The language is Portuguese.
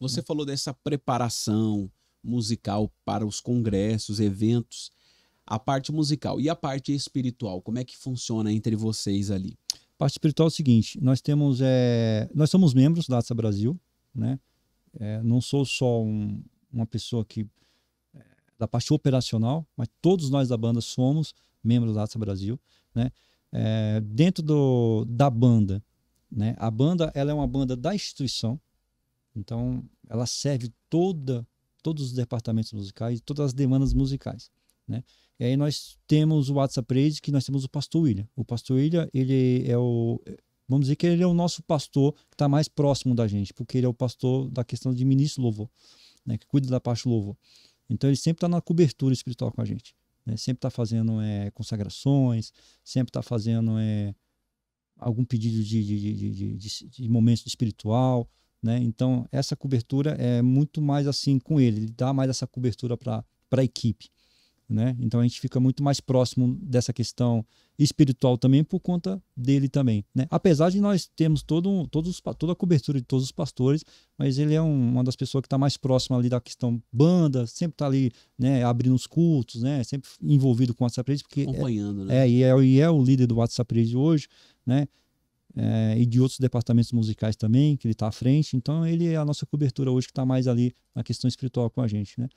Você falou dessa preparação musical para os congressos, eventos, a parte musical e a parte espiritual, como é que funciona entre vocês ali? A parte espiritual é o seguinte, nós temos, é, nós somos membros da ATSA Brasil, né? É, não sou só um, uma pessoa que é, da parte operacional, mas todos nós da banda somos membros da ATSA Brasil, né? É, dentro do, da banda, né? A banda ela é uma banda da instituição, então, ela serve toda todos os departamentos musicais, todas as demandas musicais, né? E aí nós temos o WhatsApp praise que nós temos o Pastor William. O Pastor William, ele é o vamos dizer que ele é o nosso pastor que está mais próximo da gente, porque ele é o pastor da questão de ministro louvor, né, que cuida da parte louvor. Então ele sempre está na cobertura espiritual com a gente, né? sempre está fazendo é, consagrações, sempre está fazendo é, algum pedido de, de, de, de, de momento espiritual, né? Então, essa cobertura é muito mais assim com ele, ele dá mais essa cobertura para a equipe. Né? Então, a gente fica muito mais próximo dessa questão espiritual também por conta dele também. Né? Apesar de nós termos todo, todos, toda a cobertura de todos os pastores, mas ele é um, uma das pessoas que está mais próxima ali da questão banda, sempre está ali né, abrindo os cultos, né, sempre envolvido com o WhatsApp Redes, porque é Acompanhando, é, né? é, e é, e é o líder do WhatsApp hoje, né? é, e de outros departamentos musicais também, que ele está à frente. Então, ele é a nossa cobertura hoje que está mais ali na questão espiritual com a gente. Né?